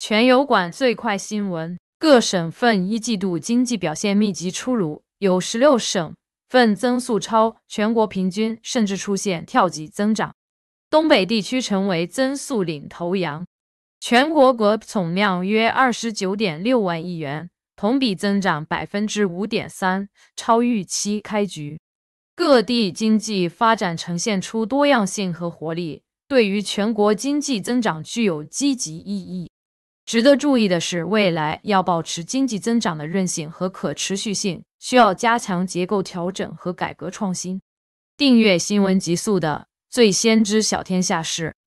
全油管最快新闻：各省份一季度经济表现密集出炉，有十六省份增速超全国平均，甚至出现跳级增长。东北地区成为增速领头羊，全国国总量约二十九点六万亿元，同比增长百分之五点三，超预期开局。各地经济发展呈现出多样性和活力，对于全国经济增长具有积极意义。值得注意的是，未来要保持经济增长的韧性和可持续性，需要加强结构调整和改革创新。订阅新闻极速的最先知小天下事。